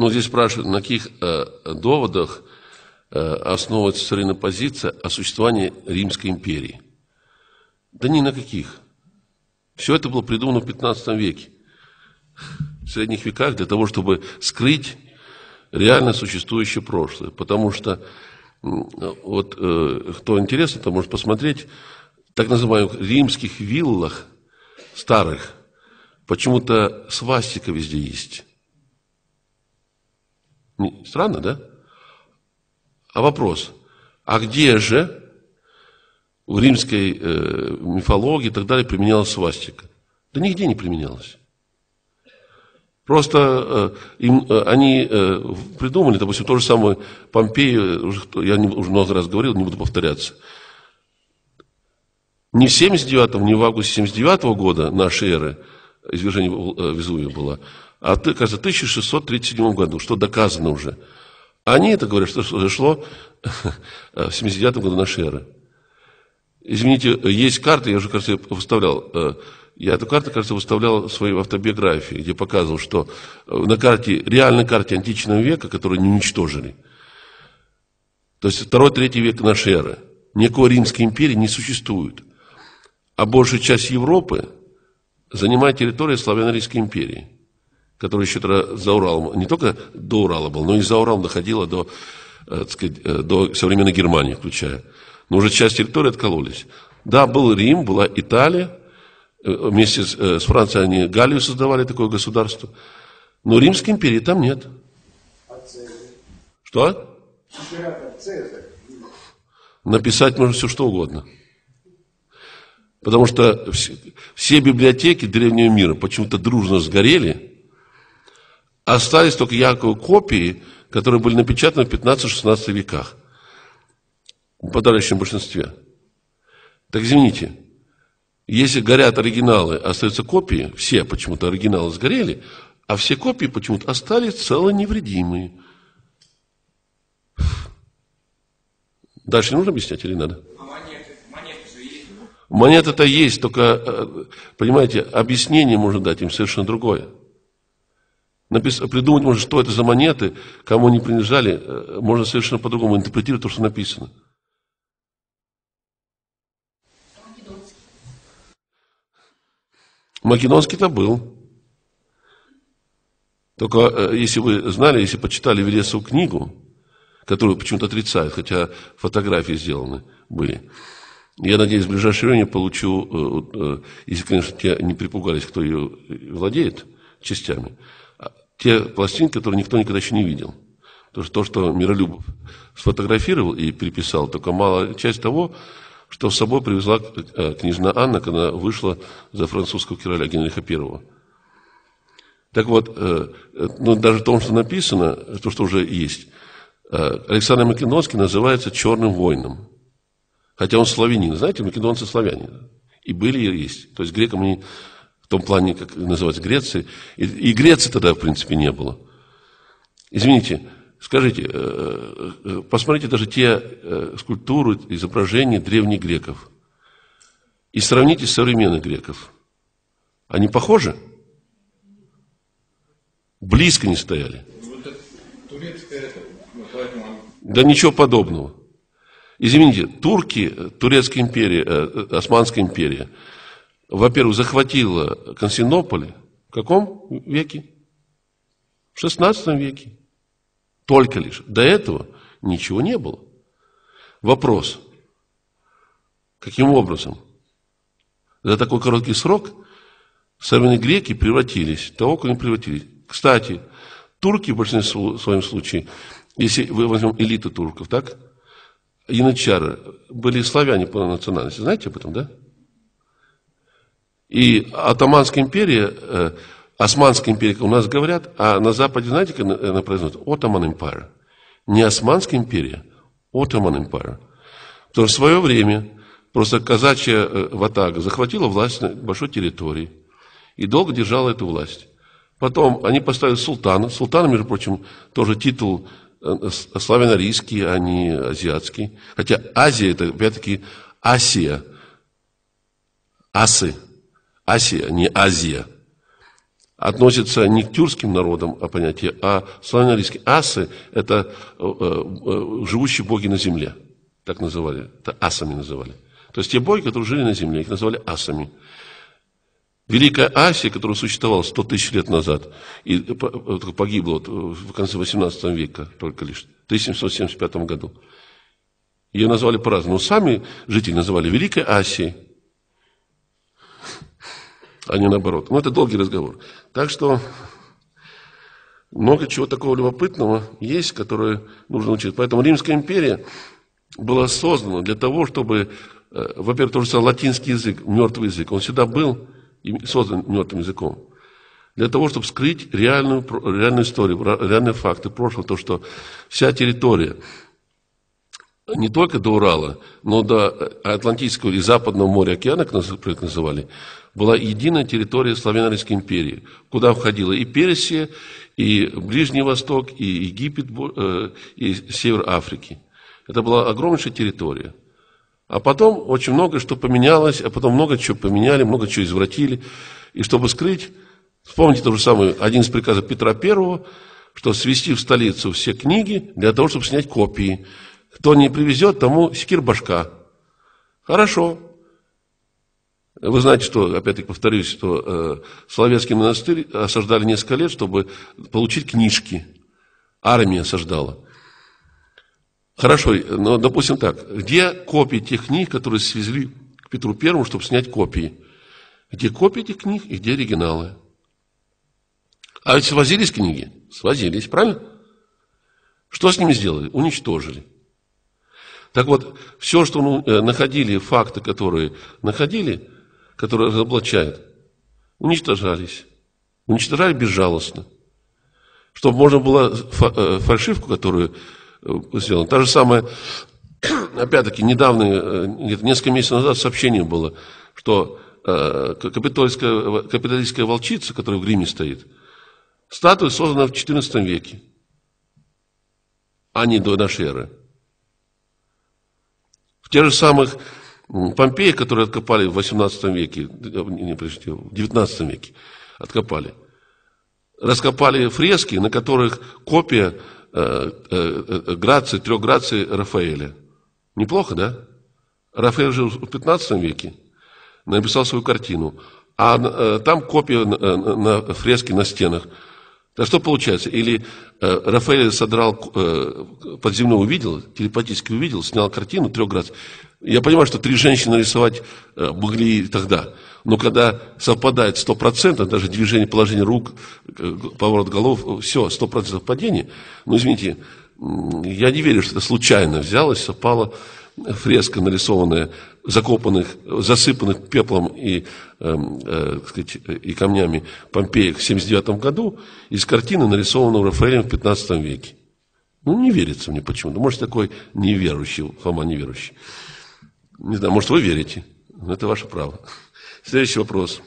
Но здесь спрашивают, на каких э, доводах э, основывается современная позиция о существовании Римской империи? Да ни на каких. Все это было придумано в 15 веке, в средних веках, для того, чтобы скрыть реально существующее прошлое. Потому что, вот э, кто интересно, то может посмотреть, так называемых римских виллах старых, почему-то свастика везде есть. Ну, странно, да? А вопрос, а где же в римской э, мифологии и так далее применялась свастика? Да нигде не применялась. Просто э, им, э, они э, придумали, допустим, то же самое Помпею, уже, я не, уже много раз говорил, не буду повторяться. Не в 79-м, не в августе 79 -го года нашей эры э, извержение э, Везувия было, а ты, кажется, 1637 году, что доказано уже. Они это говорят, что произошло в 79 году нашей эры. Извините, есть карта, я уже, кажется, выставлял. Э, я эту карту, кажется, выставлял в своей автобиографии, где показывал, что э, на карте, реальной карте античного века, которую не уничтожили, то есть второй-третий век нашей эры, никакой Римской империи не существует. А большая часть Европы занимает территорию Славяно-Римской империи который еще тогда за Уралом, не только до Урала был, но и за Уралом доходило до, э, сказать, э, до современной Германии, включая. Но уже часть территории откололись. Да, был Рим, была Италия, э, вместе с, с Францией они Галлию создавали такое государство. Но Римской империи там нет. А Что? Написать можно все что угодно. Потому что все библиотеки древнего мира почему-то дружно сгорели – Остались только якобы копии, которые были напечатаны в 15-16 веках в подавляющем большинстве. Так извините, если горят оригиналы, остаются копии, все почему-то оригиналы сгорели, а все копии почему-то остались цело невредимые. Дальше нужно объяснять или надо? А Монеты-то есть, только, э, понимаете, объяснение можно дать им совершенно другое. Напис... Придумать можно, что это за монеты, кому они принадлежали, э, можно совершенно по-другому интерпретировать то, что написано. Македонский-то был. Только э, если вы знали, если почитали Велесову книгу, которую почему-то отрицают, хотя фотографии сделаны были. Я надеюсь, в ближайшее время получу, э, если, конечно, тебя не припугались, кто ее владеет частями, те пластинки, которые никто никогда еще не видел. То, что, то, что Миролюбов сфотографировал и переписал, только малая часть того, что с собой привезла э, княжна Анна, когда вышла за французского короля Генриха I. Так вот, э, э, ну, даже то, что написано, то, что уже есть, Александр Македонский называется «черным воином». Хотя он славянин. Знаете, македонцы славяне. И были, и есть. То есть грекам они том плане, как называть Греции. И, и Греции тогда, в принципе, не было. Извините, скажите, э, э, посмотрите даже те э, скульптуры, изображения древних греков. И сравните с современных греков. Они похожи? Близко не стояли. Ну, да ничего подобного. Извините, турки, Турецкая империя, Османская империя – во-первых, захватила Константинополь в каком веке? В XVI веке. Только лишь. До этого ничего не было. Вопрос. Каким образом? За такой короткий срок сами греки превратились, того, как они превратились. Кстати, турки в большинстве своем случае, если вы возьмем элиту турков, так, янычары, были славяне по национальности. Знаете об этом, да? И Атаманская империя, э, Османская империя, у нас говорят, а на Западе, знаете, как она произносится? Ottoman Empire. Не Османская империя, Ottoman Empire. Потому в свое время просто казачья э, ватага захватила власть на большой территории и долго держала эту власть. Потом они поставили султана. Султан, между прочим, тоже титул э, славяно-арийский, а не азиатский. Хотя Азия, это опять-таки Асия, Асы – Асия, не Азия, относится не к тюркским народам, а понятие, а славянские асы – это э, э, э, живущие боги на земле, так называли, это асами называли. То есть те боги, которые жили на земле, их называли асами. Великая Асия, которая существовала 100 тысяч лет назад, и э, э, погибла в конце 18 века только лишь, в 1775 году. Ее назвали по-разному. Сами жители называли Великой Асией, а не наоборот. Но ну, это долгий разговор. Так что много чего такого любопытного есть, которое нужно учить. Поэтому Римская империя была создана для того, чтобы, э, во-первых, тоже латинский язык, мертвый язык, он всегда был создан мертвым языком. Для того, чтобы скрыть реальную, реальную историю, реальные факты прошлого, то, что вся территория – не только до Урала, но до э, Атлантического и Западного моря океана, как нас называли, была единая территория Славяно-Римской империи, куда входила и Персия, и Ближний Восток, и Египет, э, и Север Африки. Это была огромнейшая территория. А потом очень много что поменялось, а потом много чего поменяли, много чего извратили. И чтобы скрыть, вспомните тот же самый, один из приказов Петра Первого, что свести в столицу все книги для того, чтобы снять копии – кто не привезет, тому секир башка. Хорошо. Вы знаете, что, опять-таки повторюсь, что э, Соловецкий монастырь осаждали несколько лет, чтобы получить книжки. Армия осаждала. Хорошо, но допустим так, где копии тех книг, которые свезли к Петру Первому, чтобы снять копии? Где копии этих книг и где оригиналы? А ведь свозились книги? Свозились, правильно? Что с ними сделали? Уничтожили. Так вот, все, что мы э, находили, факты, которые находили, которые разоблачают, уничтожались. Уничтожали безжалостно. Чтобы можно было э, фальшивку, которую э, сделано. Та же самая, опять-таки, недавно, несколько месяцев назад сообщение было, что капитальская, капиталистская волчица, которая в Риме стоит, статуя создана в XIV веке, а не до нашей эры. Тех же самых Помпеи, которые откопали в 18 веке, э, не, простите, в 19 веке откопали, раскопали фрески, на которых копия э, э, э, э Грации, трех Граций Рафаэля. Неплохо, да? Рафаэль жил в 15 веке, написал свою картину, а э, там копия на, на, на фрески на стенах – да что получается? Или э, Рафаэль содрал, э, под землю увидел, телепатически увидел, снял картину трех раз. Я понимаю, что три женщины рисовать э, могли и тогда. Но когда совпадает сто процентов, даже движение, положение рук, э, поворот голов, э, все, сто процентов совпадение. Ну, извините, я не верю, что это случайно взялось, совпало фреска, нарисованная закопанных, засыпанных пеплом и, эм, э, э, сказать, и камнями Помпеях в 79 году из картины, нарисованного Рафаэлем в 15 веке. Ну, не верится мне почему-то. Может, такой неверующий, Фома неверующий. Не знаю, может, вы верите. Но это ваше право. Следующий вопрос.